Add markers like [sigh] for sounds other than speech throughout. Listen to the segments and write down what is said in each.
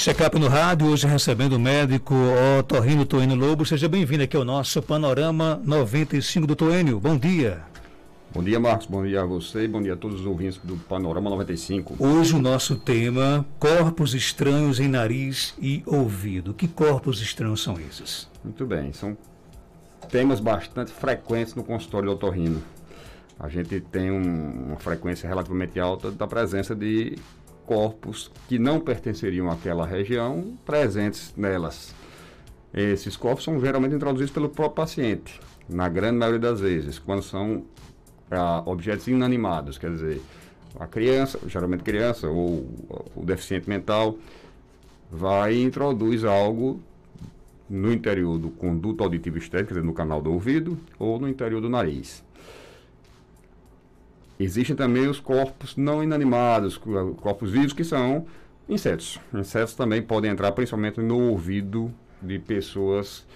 Checap no rádio, hoje recebendo o médico Otorrino Toênio Lobo. Seja bem-vindo aqui ao nosso Panorama 95 do Toênio. Bom dia. Bom dia, Marcos. Bom dia a você bom dia a todos os ouvintes do Panorama 95. Hoje o nosso tema, corpos estranhos em nariz e ouvido. Que corpos estranhos são esses? Muito bem, são temas bastante frequentes no consultório do otorrino. A gente tem um, uma frequência relativamente alta da presença de corpos que não pertenceriam àquela região presentes nelas. Esses corpos são geralmente introduzidos pelo próprio paciente, na grande maioria das vezes, quando são ah, objetos inanimados, quer dizer, a criança, geralmente criança ou o deficiente mental, vai e introduz algo no interior do conduto auditivo externo, quer dizer, no canal do ouvido, ou no interior do nariz. Existem também os corpos não inanimados, corpos vivos, que são insetos. Insetos também podem entrar principalmente no ouvido de pessoas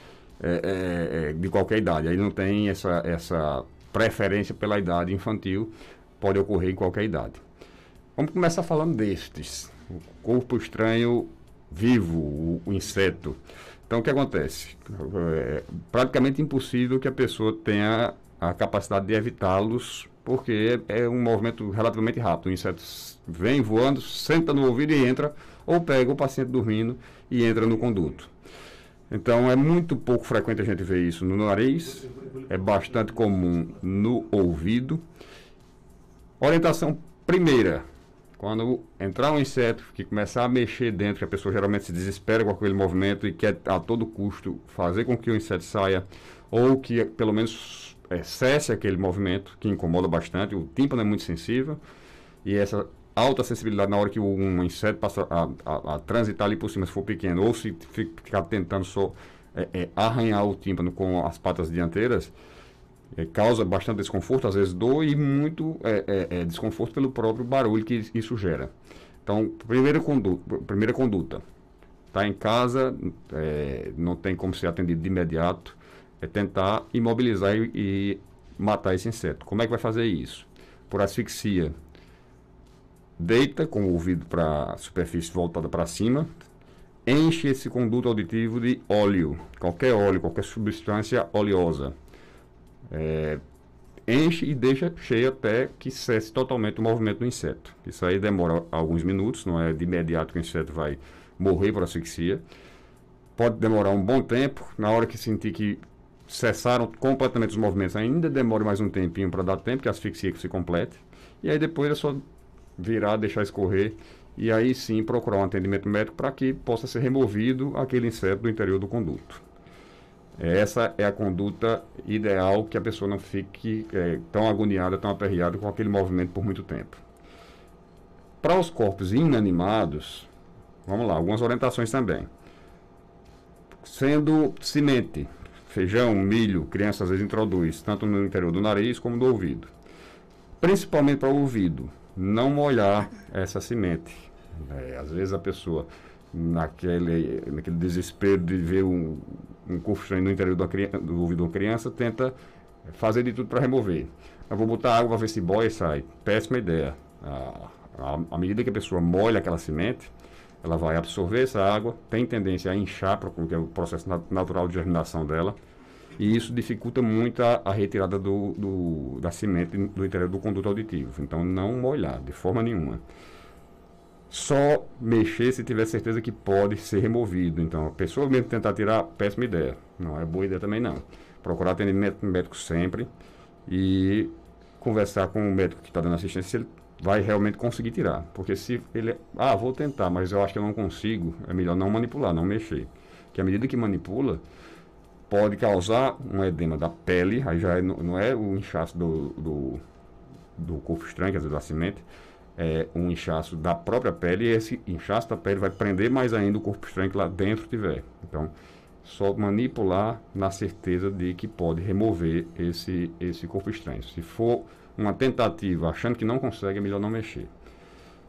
é, é, é, de qualquer idade. Aí não tem essa, essa preferência pela idade infantil, pode ocorrer em qualquer idade. Vamos começar falando destes. O corpo estranho vivo, o, o inseto. Então, o que acontece? É praticamente impossível que a pessoa tenha a capacidade de evitá-los porque é, é um movimento relativamente rápido. O inseto vem voando, senta no ouvido e entra, ou pega o paciente dormindo e entra no conduto. Então é muito pouco frequente a gente ver isso no nariz, é bastante comum no ouvido. Orientação primeira, quando entrar um inseto que começar a mexer dentro, que a pessoa geralmente se desespera com aquele movimento e quer a todo custo fazer com que o inseto saia, ou que pelo menos é, cesse aquele movimento que incomoda bastante, o tímpano é muito sensível e essa alta sensibilidade na hora que um inseto passa a, a, a transitar ali por cima, se for pequeno, ou se ficar tentando só é, é, arranhar o tímpano com as patas dianteiras, é, causa bastante desconforto, às vezes dor e muito é, é, é, desconforto pelo próprio barulho que isso gera. Então, primeira conduta, primeira conduta está em casa, não tem como ser atendido de imediato, é tentar imobilizar e, e matar esse inseto. Como é que vai fazer isso? Por asfixia. Deita com o ouvido para a superfície voltada para cima, enche esse conduto auditivo de óleo, qualquer óleo, qualquer substância oleosa. É, enche e deixa cheio até que cesse totalmente o movimento do inseto. Isso aí demora alguns minutos, não é de imediato que o inseto vai morrer por asfixia. Pode demorar um bom tempo, na hora que sentir que cessaram completamente os movimentos, ainda demore mais um tempinho para dar tempo que a asfixia que se complete. E aí depois é só virar, deixar escorrer e aí sim procurar um atendimento médico para que possa ser removido aquele inseto do interior do conduto. É, essa é a conduta ideal que a pessoa não fique é, tão agoniada, tão aperreada com aquele movimento por muito tempo. Para os corpos inanimados, vamos lá, algumas orientações também. Sendo semente, Feijão, milho, crianças às vezes introduz, tanto no interior do nariz como do ouvido. Principalmente para o ouvido, não molhar essa semente. É, às vezes a pessoa, naquele, naquele desespero de ver um, um curso no interior da criança, do ouvido uma criança, tenta fazer de tudo para remover. Eu vou botar água para ver se boia e sai. Péssima ideia. à medida que a pessoa molha aquela semente, ela vai absorver essa água, tem tendência a inchar, porque é o processo natural de germinação dela, e isso dificulta muito a, a retirada do, do, da semente do interior do conduto auditivo. Então, não molhar de forma nenhuma. Só mexer se tiver certeza que pode ser removido. Então, a pessoa mesmo tentar tirar, péssima ideia. Não é boa ideia também, não. Procurar atendimento médico sempre e conversar com o médico que está dando assistência se ele vai realmente conseguir tirar. Porque se ele, ah, vou tentar, mas eu acho que eu não consigo, é melhor não manipular, não mexer. Que à medida que manipula, pode causar um edema da pele, aí já é, não é o inchaço do, do, do corpo estranho, vezes é da semente, é um inchaço da própria pele, e esse inchaço da pele vai prender mais ainda o corpo estranho que lá dentro tiver. Então, só manipular na certeza de que pode remover esse, esse corpo estranho. Se for uma tentativa, achando que não consegue, é melhor não mexer.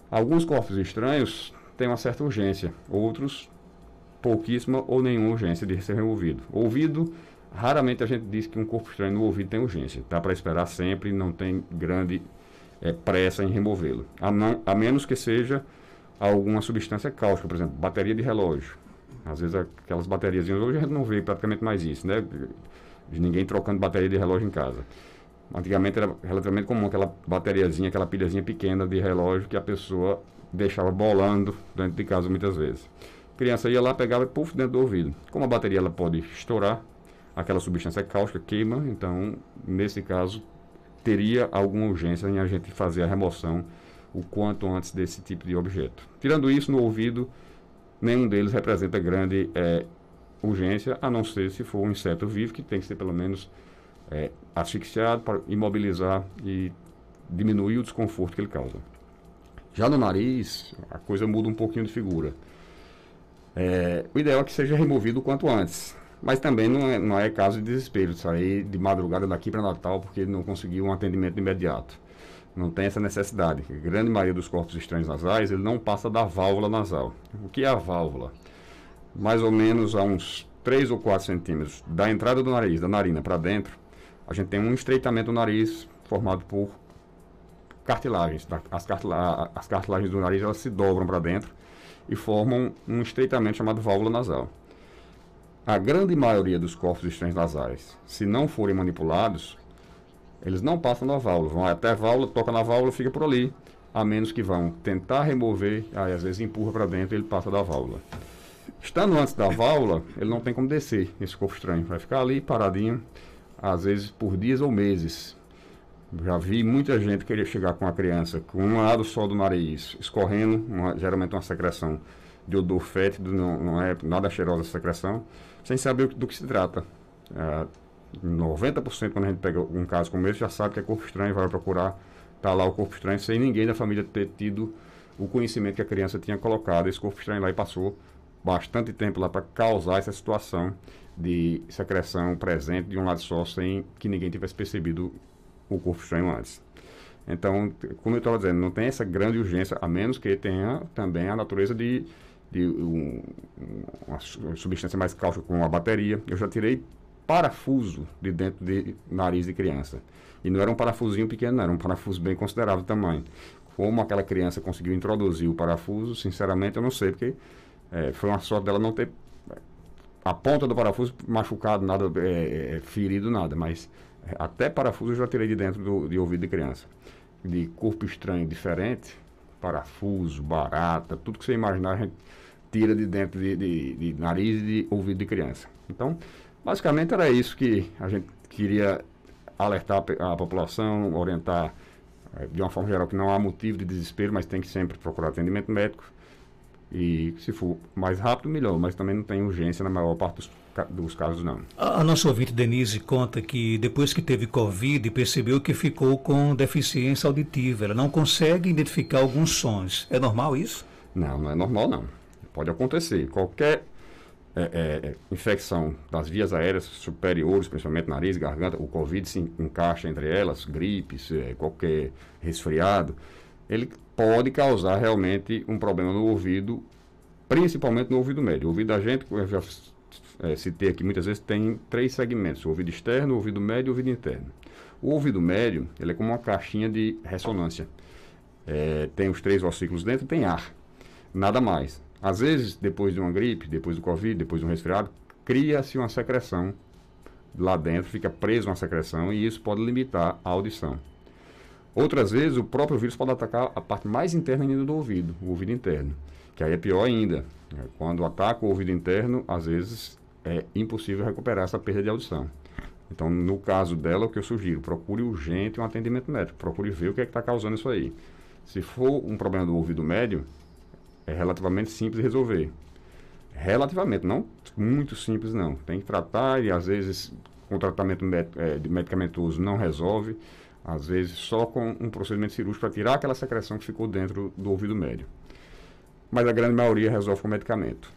Alguns corpos estranhos têm uma certa urgência, outros pouquíssima ou nenhuma urgência de ser removido. Ouvido, raramente a gente diz que um corpo estranho no ouvido tem urgência. Dá para esperar sempre, não tem grande é, pressa em removê-lo. A, a, menos que seja alguma substância cáustica, por exemplo, bateria de relógio. Às vezes aquelas bateriazinhas, hoje a gente não vê praticamente mais isso, né? De ninguém trocando bateria de relógio em casa. Antigamente era relativamente comum aquela bateriazinha, aquela pilhazinha pequena de relógio que a pessoa deixava bolando dentro de casa muitas vezes. A criança ia lá, pegava e puf, dentro do ouvido. Como a bateria ela pode estourar, aquela substância cáustica queima, então nesse caso teria alguma urgência em a gente fazer a remoção o quanto antes desse tipo de objeto. Tirando isso, no ouvido, nenhum deles representa grande é, urgência, a não ser se for um inseto vivo, que tem que ser pelo menos é, asfixiado para imobilizar e diminuir o desconforto que ele causa. Já no nariz, a coisa muda um pouquinho de figura. É, o ideal é que seja removido o quanto antes. Mas também não é, não é caso de desespero de sair de madrugada daqui para Natal porque não conseguiu um atendimento imediato. Não tem essa necessidade. A grande maioria dos corpos estranhos nasais ele não passa da válvula nasal. O que é a válvula? Mais ou menos a uns 3 ou 4 centímetros da entrada do nariz, da narina para dentro, a gente tem um estreitamento do nariz formado por cartilagens. As, cartila as cartilagens do nariz elas se dobram para dentro e formam um estreitamento chamado válvula nasal. A grande maioria dos corpos estranhos nasais, se não forem manipulados, eles não passam na válvula, vão até a válvula, toca na válvula, fica por ali, a menos que vão tentar remover, aí às vezes empurra para dentro e ele passa da válvula. Estando antes da válvula, ele não tem como descer esse corpo estranho, vai ficar ali paradinho às vezes por dias ou meses. Já vi muita gente querer chegar com a criança com um lado só do nariz, escorrendo, uma, geralmente uma secreção de odor fétido, não, não é nada cheirosa essa secreção, sem saber do que se trata. É, 90% quando a gente pega um caso como esse, já sabe que é corpo estranho, vai procurar, tá lá o corpo estranho, sem ninguém da família ter tido o conhecimento que a criança tinha colocado esse corpo estranho lá e passou bastante tempo lá para causar essa situação de secreção presente de um lado só, sem que ninguém tivesse percebido o corpo estranho antes. Então, como eu estava dizendo, não tem essa grande urgência, a menos que tenha também a natureza de, de um, uma substância mais cáustica, como a bateria. Eu já tirei parafuso de dentro de nariz de criança. E não era um parafusinho pequeno, era um parafuso bem considerável tamanho. Como aquela criança conseguiu introduzir o parafuso, sinceramente eu não sei, porque é, foi uma sorte dela não ter a ponta do parafuso machucado, nada é, é, é ferido, nada, mas é, até parafuso eu já tirei de dentro do, de ouvido de criança. De corpo estranho, diferente, parafuso, barata, tudo que você imaginar a gente tira de dentro de, de, de nariz e de ouvido de criança. Então, basicamente era isso que a gente queria alertar a população, orientar de uma forma geral que não há motivo de desespero, mas tem que sempre procurar atendimento médico e se for mais rápido, melhor, mas também não tem urgência na maior parte dos, dos casos, não. A, a nossa ouvinte Denise conta que depois que teve Covid, percebeu que ficou com deficiência auditiva. Ela não consegue identificar alguns sons. É normal isso? Não, não é normal, não. Pode acontecer. Qualquer é, é, é infecção das vias aéreas superiores, principalmente nariz, garganta, o Covid se encaixa entre elas, gripes, é, qualquer resfriado, ele pode causar realmente um problema no ouvido, principalmente no ouvido médio. O ouvido da gente, eu já é, citei aqui muitas vezes, tem três segmentos: o ouvido externo, o ouvido médio e o ouvido interno. O ouvido médio ele é como uma caixinha de ressonância. É, tem os três ossículos dentro, tem ar, nada mais. Às vezes, depois de uma gripe, depois do Covid, depois de um resfriado, cria-se uma secreção lá dentro, fica preso uma secreção e isso pode limitar a audição. Outras vezes, o próprio vírus pode atacar a parte mais interna ainda do ouvido, o ouvido interno, que aí é pior ainda. Né? Quando ataca o ouvido interno, às vezes é impossível recuperar essa perda de audição. Então, no caso dela, o que eu sugiro? Procure urgente um atendimento médico, procure ver o que é está causando isso aí. Se for um problema do ouvido médio, é relativamente simples de resolver. Relativamente, não muito simples não. Tem que tratar e às vezes com tratamento med é, medicamentoso não resolve às vezes só com um procedimento cirúrgico para tirar aquela secreção que ficou dentro do ouvido médio. Mas a grande maioria resolve com medicamento.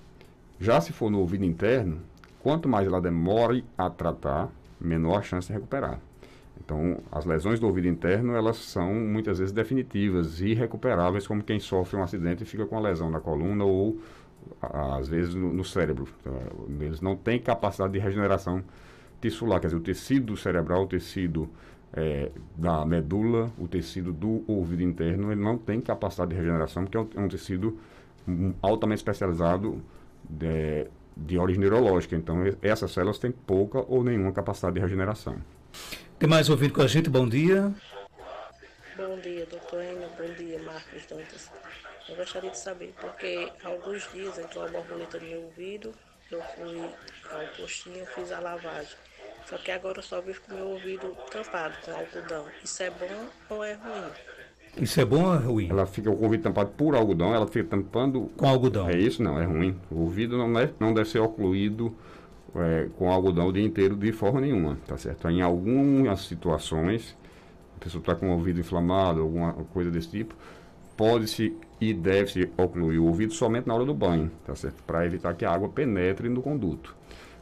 Já se for no ouvido interno, quanto mais ela demore a tratar, menor a chance de recuperar. Então, as lesões do ouvido interno, elas são muitas vezes definitivas e irrecuperáveis, como quem sofre um acidente e fica com a lesão na coluna ou, às vezes, no, no cérebro. Então, eles não têm capacidade de regeneração tissular, quer dizer, o tecido cerebral, o tecido é, da medula, o tecido do ouvido interno, ele não tem capacidade de regeneração, porque é um, é tecido altamente especializado de, é, de origem neurológica. Então, essas células têm pouca ou nenhuma capacidade de regeneração. Tem mais ouvido com a gente? Bom dia. Bom dia, doutor Enio. Bom dia, Marcos Dantas. Eu gostaria de saber porque alguns dias entrou a borboleta é no meu ouvido, eu fui ao postinho e fiz a lavagem. Só que agora eu só vivo com meu ouvido tampado com algodão. Isso é bom ou é ruim? Isso é bom ou é ruim? Ela fica com o ouvido tampado por algodão, ela fica tampando. Com algodão. É isso? Não, é ruim. O ouvido não, não deve ser ocluído é, com algodão o dia inteiro de forma nenhuma, tá certo? Em algumas situações, a pessoa está com o ouvido inflamado, alguma coisa desse tipo, pode-se e deve-se ocluir o ouvido somente na hora do banho, tá certo? Para evitar que a água penetre no conduto.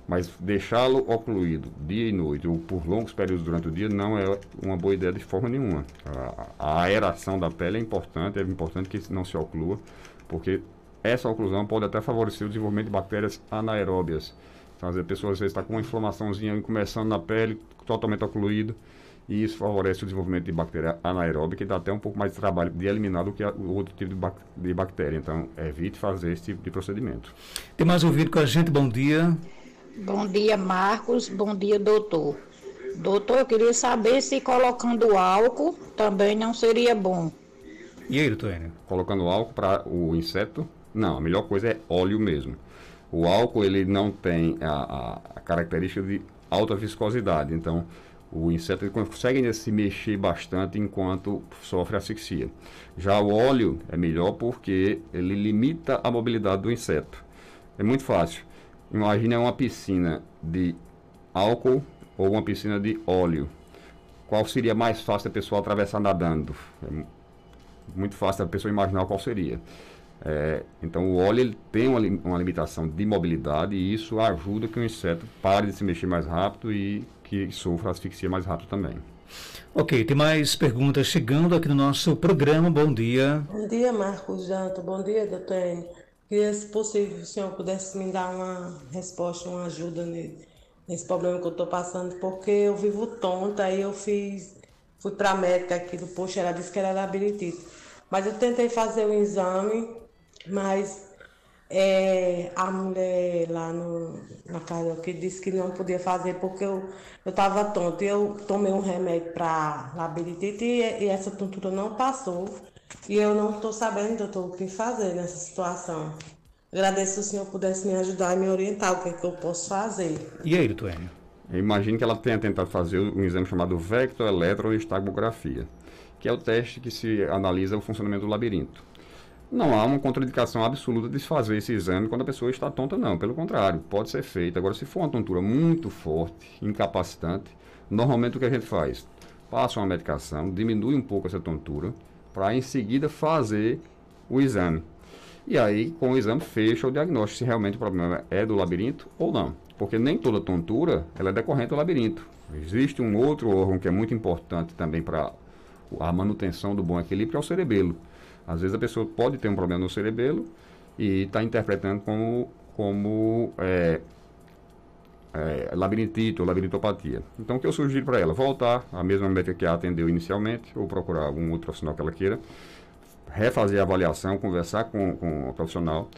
Mas deixá-lo ocluído dia e noite ou por longos períodos durante o dia não é uma boa ideia de forma nenhuma. A, a aeração da pele é importante, é importante que não se oclua, porque essa oclusão pode até favorecer o desenvolvimento de bactérias anaeróbias. Então, as pessoas às vezes está com uma inflamaçãozinha começando na pele, totalmente ocluído, e isso favorece o desenvolvimento de bactéria anaeróbica e dá até um pouco mais de trabalho de eliminar do que o outro tipo de, de bactéria. Então, evite fazer esse tipo de procedimento. Tem mais ouvido com a gente, bom dia. Bom dia, Marcos. Bom dia, doutor. Doutor, eu queria saber se colocando álcool também não seria bom. E aí, doutor Colocando álcool para o inseto? Não, a melhor coisa é óleo mesmo. O álcool ele não tem a, a característica de alta viscosidade, então o inseto consegue ainda se mexer bastante enquanto sofre asfixia. Já o óleo é melhor porque ele limita a mobilidade do inseto. É muito fácil. Imagina uma piscina de álcool ou uma piscina de óleo. Qual seria mais fácil a pessoa atravessar nadando? É muito fácil a pessoa imaginar qual seria. É, então o óleo ele tem uma, uma, limitação de mobilidade e isso ajuda que o inseto pare de se mexer mais rápido e que sofra asfixia mais rápido também. Ok, tem mais perguntas chegando aqui no nosso programa. Bom dia. Bom dia, Marcos Janto. Bom dia, Doutor Queria, se possível, o senhor pudesse me dar uma resposta, uma ajuda nesse problema que eu estou passando, porque eu vivo tonta, aí eu fiz, fui para a médica aqui do posto, ela disse que era labirintite. Mas eu tentei fazer o exame, mas é, a mulher lá no, na casa que disse que não podia fazer porque eu estava eu tonta. Eu tomei um remédio para labirintite e, e essa tontura não passou. E eu não estou sabendo, doutor, o que fazer nessa situação. Agradeço se o senhor pudesse me ajudar e me orientar o que, é que eu posso fazer. E aí, doutor Enio? Imagine que ela tenha tentado fazer um exame chamado vectoeletroestagmografia, que é o teste que se analisa o funcionamento do labirinto. Não há uma contraindicação absoluta de se fazer esse exame quando a pessoa está tonta, não. Pelo contrário, pode ser feito. Agora, se for uma tontura muito forte, incapacitante, normalmente o que a gente faz? Passa uma medicação, diminui um pouco essa tontura, para em seguida fazer o exame. E aí, com o exame, fecha o diagnóstico se realmente o problema é do labirinto ou não. Porque nem toda tontura ela é decorrente do labirinto. Existe um outro órgão que é muito importante também para a manutenção do bom equilíbrio, que é o cerebelo. Às vezes a pessoa pode ter um problema no cerebelo e está interpretando como, como é, é, labirintite ou labirintopatia. Então, o que eu sugiro para ela? Voltar à mesma médica que a atendeu inicialmente ou procurar algum outro profissional que ela queira, refazer a avaliação, conversar com, com o profissional,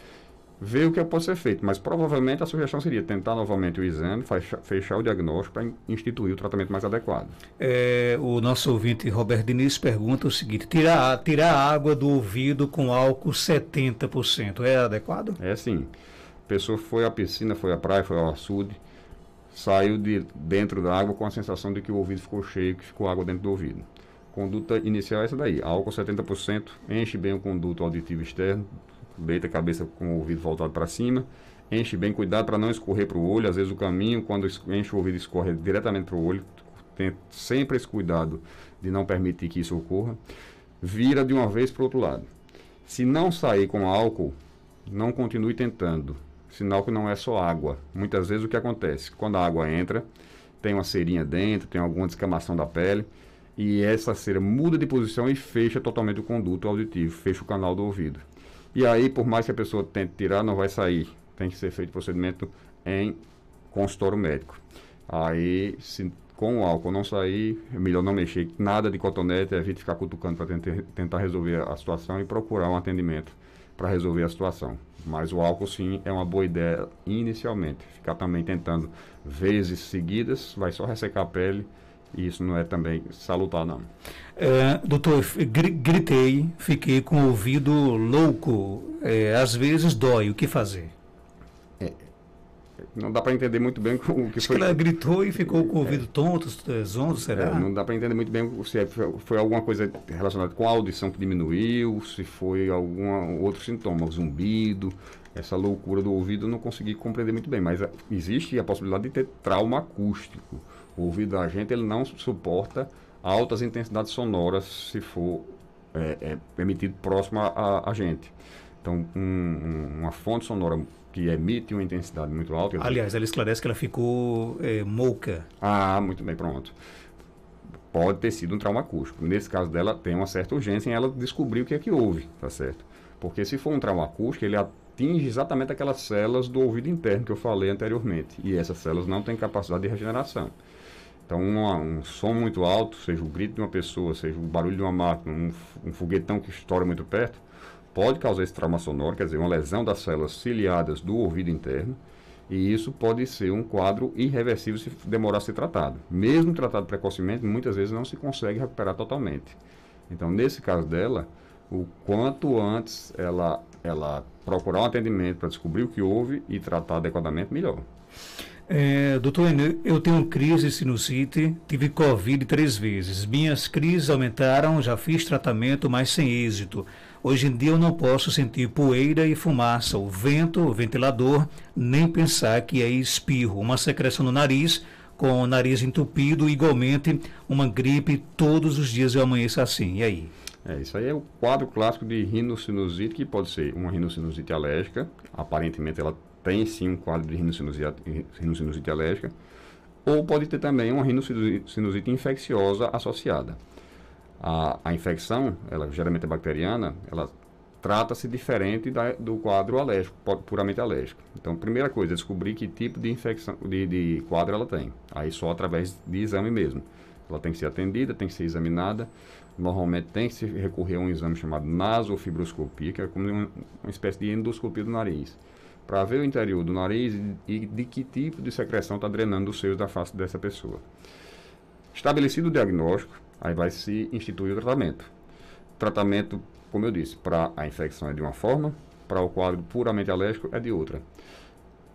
ver o é que pode ser feito. Mas provavelmente a sugestão seria tentar novamente o exame, fechar, fechar o diagnóstico para instituir o tratamento mais adequado. É, o nosso ouvinte Robert Diniz pergunta o seguinte: tirar, tirar a água do ouvido com álcool 70% é adequado? É sim. A pessoa foi à piscina, foi à praia, foi ao açude saiu de dentro da água com a sensação de que o ouvido ficou cheio, que ficou água dentro do ouvido. Conduta inicial é essa daí, álcool 70%, enche bem o conduto auditivo externo, deita a cabeça com o ouvido voltado para cima, enche bem, cuidado para não escorrer para o olho, às vezes o caminho, quando enche o ouvido, escorre diretamente para o olho, tem sempre esse cuidado de não permitir que isso ocorra, vira de uma vez para o outro lado. Se não sair com álcool, não continue tentando, Sinal que não é só água. Muitas vezes o que acontece? Quando a água entra, tem uma cerinha dentro, tem alguma descamação da pele, e essa cera muda de posição e fecha totalmente o conduto auditivo, fecha o canal do ouvido. E aí, por mais que a pessoa tente tirar, não vai sair. Tem que ser feito procedimento em consultório médico. Aí, se com o álcool não sair, é melhor não mexer nada de cotonete, evite ficar cutucando para tentar resolver a situação e procurar um atendimento para resolver a situação. Mas o álcool sim é uma boa ideia inicialmente. Ficar também tentando vezes seguidas vai só ressecar a pele e isso não é também salutar, não. É, doutor, gr gritei, fiquei com o ouvido louco. É, às vezes dói, o que fazer? Não dá para entender muito bem o que Acho foi. Que ela gritou e ficou com o ouvido é, tonto, é, zonzo, será? É, não dá para entender muito bem se é, foi alguma coisa relacionada com a audição que diminuiu, se foi algum outro sintoma, o zumbido, essa loucura do ouvido, eu não consegui compreender muito bem. Mas é, existe a possibilidade de ter trauma acústico. O ouvido da gente ele não suporta altas intensidades sonoras se for é, é, emitido próximo a, a gente. Então, um, uma fonte sonora que emite uma intensidade muito alta. Aliás, ela esclarece que ela ficou é, mouca. Ah, muito bem, pronto. Pode ter sido um trauma acústico. Nesse caso dela, tem uma certa urgência em ela descobrir o que é que houve, tá certo? Porque se for um trauma acústico, ele atinge exatamente aquelas células do ouvido interno que eu falei anteriormente. E essas células não têm capacidade de regeneração. Então, um som muito alto, seja o grito de uma pessoa, seja o barulho de uma máquina, um, um foguetão que estoura muito perto, pode causar esse trauma sonoro, quer dizer, uma lesão das células ciliadas do ouvido interno, e isso pode ser um quadro irreversível se demorar a ser tratado. Mesmo tratado precocemente, muitas vezes não se consegue recuperar totalmente. Então, nesse caso dela, o quanto antes ela, ela procurar um atendimento para descobrir o que houve e tratar adequadamente, melhor. É, doutor eu tenho crise sinusite, tive Covid três vezes. Minhas crises aumentaram, já fiz tratamento, mas sem êxito. Hoje em dia eu não posso sentir poeira e fumaça, o vento, o ventilador, nem pensar que é espirro, uma secreção no nariz, com o nariz entupido, igualmente uma gripe. Todos os dias eu amanheço assim. E aí? É, isso aí é o quadro clássico de rinocinusite, que pode ser uma rinocinusite alérgica, aparentemente ela tem sim um quadro de rinocinusite, alérgica, ou pode ter também uma rinocinusite infecciosa associada. A, a infecção, ela é geralmente é bacteriana, ela trata-se diferente da, do quadro alérgico, puramente alérgico. Então, primeira coisa, descobrir que tipo de infecção, de, de quadro ela tem. Aí só através de exame mesmo. Ela tem que ser atendida, tem que ser examinada Normalmente tem que se recorrer a um exame chamado nasofibroscopia, que é como uma, uma espécie de endoscopia do nariz, para ver o interior do nariz e de que tipo de secreção está drenando os seios da face dessa pessoa. Estabelecido o diagnóstico, aí vai se instituir o tratamento. Tratamento, como eu disse, para a infecção é de uma forma, para o quadro puramente alérgico é de outra.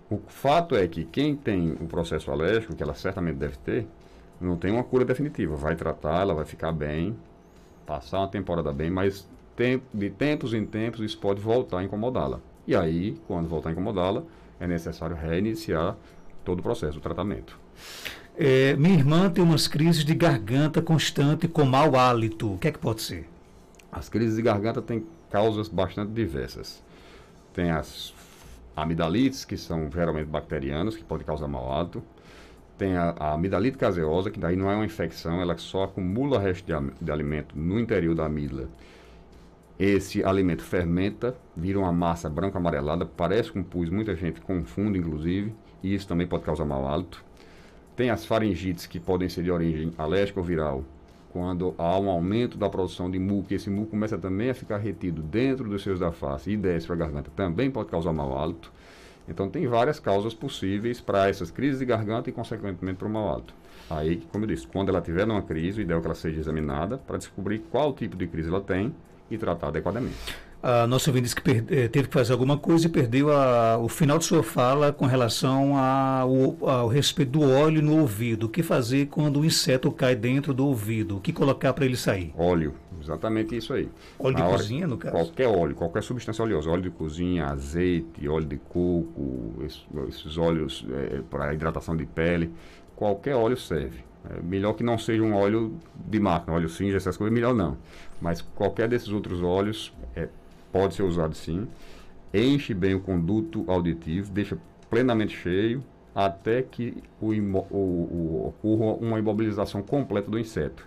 O fato é que quem tem o um processo alérgico, que ela certamente deve ter, não tem uma cura definitiva. Vai tratar, ela vai ficar bem, passar tá, uma temporada bem, mas de tempos em tempos isso pode voltar a incomodá-la. E aí, quando voltar a incomodá-la, é necessário reiniciar todo o processo, o tratamento. É, minha irmã tem umas crises de garganta constante com mau hálito. O que é que pode ser? As crises de garganta têm causas bastante diversas. Tem as amidalites, que são geralmente bacterianas, que podem causar mau hálito. Tem a, a amidalite caseosa, que daí não é uma infecção, ela só acumula resto de, de alimento no interior da amígdala. Esse alimento fermenta, vira uma massa branca amarelada, parece com pus, muita gente confunde inclusive, e isso também pode causar mau hálito. Tem as faringites que podem ser de origem alérgica ou viral, quando há um aumento da produção de muco, esse muco começa também a ficar retido dentro dos seios da face e desce para a garganta, também pode causar mau hálito. Então, tem várias causas possíveis para essas crises de garganta e, consequentemente, para o mau hálito. Aí, como eu disse, quando ela tiver numa crise, o ideal é que ela seja examinada para descobrir qual tipo de crise ela tem e tratar adequadamente a nossa ouvinte que perde, eh, teve que fazer alguma coisa e perdeu a, o final de sua fala com relação ao, ao respeito do óleo no ouvido. O que fazer quando o inseto cai dentro do ouvido? O que colocar para ele sair? Óleo, exatamente isso aí. Óleo Na de hora, cozinha, no caso? Qualquer óleo, qualquer substância oleosa. Óleo de cozinha, azeite, óleo de coco, esses, esses óleos é, eh, para hidratação de pele. Qualquer óleo serve. É melhor que não seja um óleo de máquina, óleo cinza, essas coisas, melhor não. Mas qualquer desses outros óleos é, pode ser usado sim. Enche bem o conduto auditivo, deixa plenamente cheio, até que o, imo, o, o, ocorra uma imobilização completa do inseto.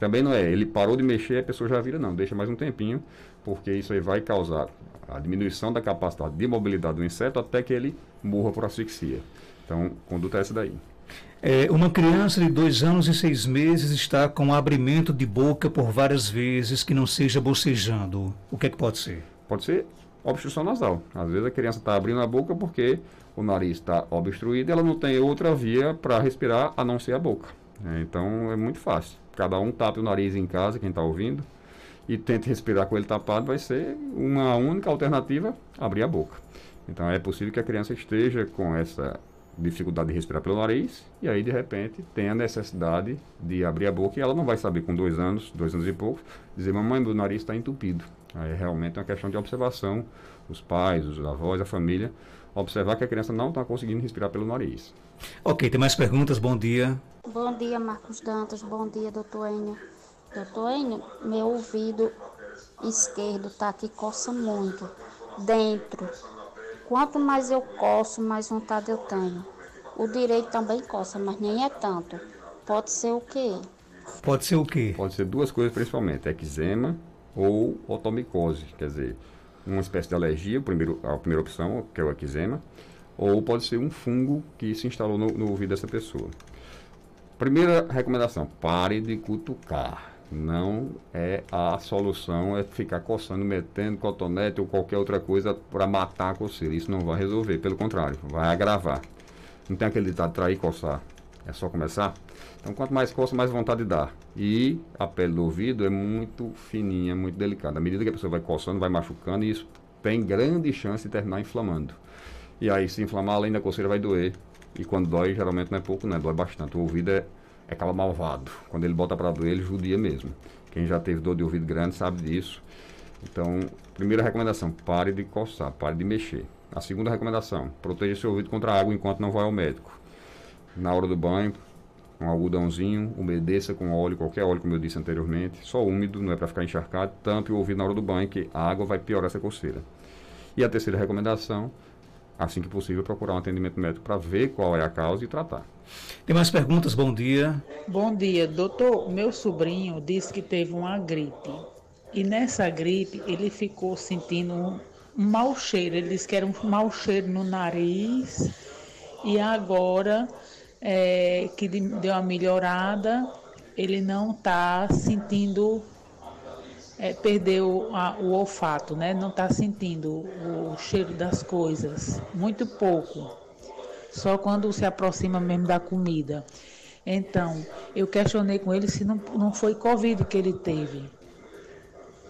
Também não é, ele parou de mexer, a pessoa já vira, não, deixa mais um tempinho, porque isso aí vai causar a diminuição da capacidade de mobilidade do inseto até que ele morra por asfixia. Então, conduta é essa daí. É, uma criança de dois anos e seis meses está com abrimento de boca por várias vezes que não seja bocejando. O que é que pode ser? Pode ser obstrução nasal. Às vezes a criança está abrindo a boca porque o nariz está obstruído e ela não tem outra via para respirar a não ser a boca. É, então é muito fácil. Cada um tapa o nariz em casa, quem está ouvindo, e tente respirar com ele tapado, vai ser uma única alternativa abrir a boca. Então é possível que a criança esteja com essa dificuldade de respirar pelo nariz, e aí de repente tem a necessidade de abrir a boca e ela não vai saber com dois anos, dois anos e pouco, dizer mamãe, meu nariz está entupido. Aí realmente é uma questão de observação, os pais, os avós, a família, observar que a criança não está conseguindo respirar pelo nariz. Ok, tem mais perguntas, bom dia. Bom dia, Marcos Dantas, bom dia, doutor Enio. Doutor Enio, meu ouvido esquerdo está aqui coça muito, dentro, Quanto mais eu coço, mais vontade eu tenho. O direito também coça, mas nem é tanto. Pode ser o quê? Pode ser o quê? Pode ser duas coisas principalmente, eczema ou otomicose, quer dizer, uma espécie de alergia, primeiro, a primeira opção, que é o eczema, ou pode ser um fungo que se instalou no, no ouvido dessa pessoa. Primeira recomendação, pare de cutucar. Não é a solução é ficar coçando, metendo cotonete ou qualquer outra coisa para matar a coceira. Isso não vai resolver, pelo contrário, vai agravar. Não tem aquele ditado trair e coçar. É só começar? Então, quanto mais coça, mais vontade dá. E a pele do ouvido é muito fininha, muito delicada. À medida que a pessoa vai coçando, vai machucando, e isso tem grande chance de terminar inflamando. E aí, se inflamar, além da coceira, vai doer. E quando dói, geralmente não é pouco, né? Dói bastante. O ouvido é é aquela malvado. Quando ele bota para doer, ele judia mesmo. Quem já teve dor de ouvido grande sabe disso. Então, primeira recomendação, pare de coçar, pare de mexer. A segunda recomendação, proteja seu ouvido contra a água enquanto não vai ao médico. Na hora do banho, um algodãozinho, umedeça com óleo, qualquer óleo, como eu disse anteriormente, só úmido, não é para ficar encharcado, tampe o ouvido na hora do banho, que a água vai piorar essa coceira. E a terceira recomendação, assim que possível, procurar um atendimento médico para ver qual é a causa e tratar. Tem mais perguntas? Bom dia. Bom dia, doutor. Meu sobrinho disse que teve uma gripe. E nessa gripe ele ficou sentindo um mau cheiro. Ele disse que era um mau cheiro no nariz. E agora é, que deu uma melhorada, ele não está sentindo é, perdeu a, o olfato, né? não está sentindo o, cheiro das coisas, muito pouco, só quando se aproxima mesmo da comida. Então, eu questionei com ele se não, não foi Covid que ele teve.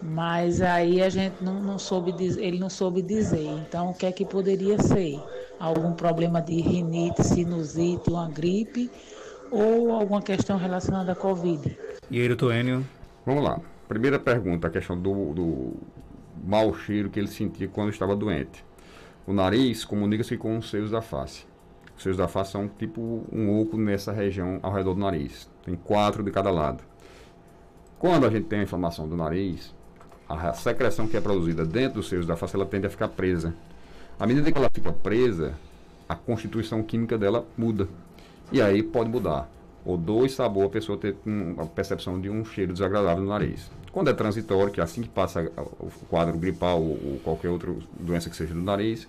Mas aí a gente não, não soube dizer, ele não soube dizer. Então, o que é que poderia ser? Algum problema de rinite, sinusite, uma gripe ou alguma questão relacionada à Covid? E aí, doutor Enio? Vamos lá primeira pergunta, a questão do, do mau cheiro que ele sentia quando estava doente. O nariz comunica-se com os seios da face. Os seios da face são tipo um oco nessa região ao redor do nariz. Tem quatro de cada lado. Quando a gente tem a inflamação do nariz, a secreção que é produzida dentro dos seios da face, ela tende a ficar presa. À medida que ela fica presa, a constituição química dela muda. E aí pode mudar odor e sabor, a pessoa ter uma percepção de um cheiro desagradável no nariz. Quando é transitório, que é assim que passa o quadro gripal ou, qualquer outra doença que seja do nariz,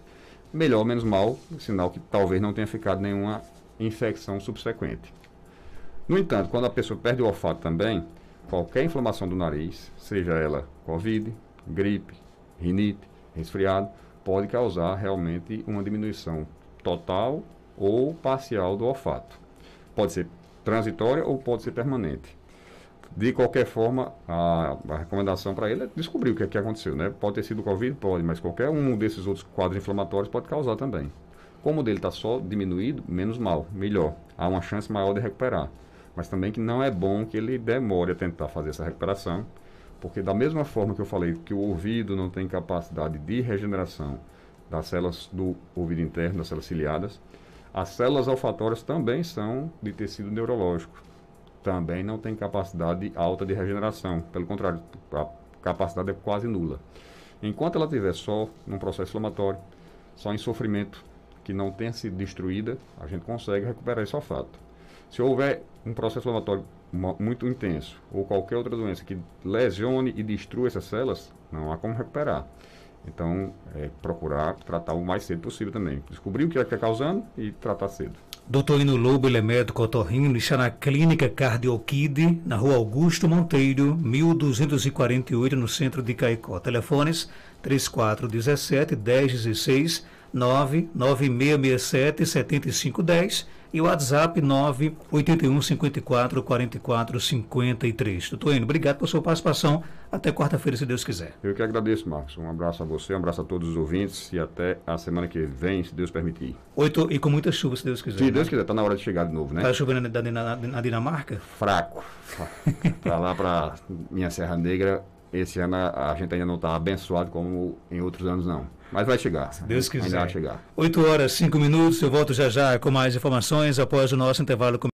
melhor, menos mal, sinal que talvez não tenha ficado nenhuma infecção subsequente. No entanto, quando a pessoa perde o olfato também, qualquer inflamação do nariz, seja ela Covid, gripe, rinite, resfriado, pode causar realmente uma diminuição total ou parcial do olfato. Pode ser transitória ou pode ser permanente. De qualquer forma, a, a recomendação para ele é descobrir o que, é que aconteceu, né? Pode ter sido Covid? Pode, mas qualquer um desses outros quadros inflamatórios pode causar também. Como o dele está só diminuído, menos mal, melhor. Há uma chance maior de recuperar. Mas também que não é bom que ele demore a tentar fazer essa recuperação, porque da mesma forma que eu falei que o ouvido não tem capacidade de regeneração das células do ouvido interno, das células ciliadas, as células olfatórias também são de tecido neurológico. Também não tem capacidade alta de regeneração. Pelo contrário, a capacidade é quase nula. Enquanto ela estiver só num processo inflamatório, só em sofrimento, que não tenha sido destruída, a gente consegue recuperar esse olfato. Se houver um processo inflamatório muito intenso ou qualquer outra doença que lesione e destrua essas células, não há como recuperar. Então, é, procurar tratar o mais cedo possível também. Descobrir o que é que está causando e tratar cedo. Doutor Hino Lobo, ele é médico otorrino, está na Clínica Cardioquide, na rua Augusto Monteiro, 1248, no centro de Caicó. Telefones 3417 1016 99667 7510 e o WhatsApp 981 54 44 53. Doutor Enio, obrigado pela sua participação. Até quarta-feira, se Deus quiser. Eu que agradeço, Marcos. Um abraço a você, um abraço a todos os ouvintes e até a semana que vem, se Deus permitir. Oito e com muita chuva, se Deus quiser. Se né? Deus quiser, Está na hora de chegar de novo, né? Tá chovendo na, na, na Dinamarca? Fraco. [laughs] para lá, para minha Serra Negra, esse ano a gente ainda não está abençoado como em outros anos, não. Mas vai chegar. Se Deus quiser. Vai chegar. 8 horas, 5 minutos. Eu volto já já com mais informações após o nosso intervalo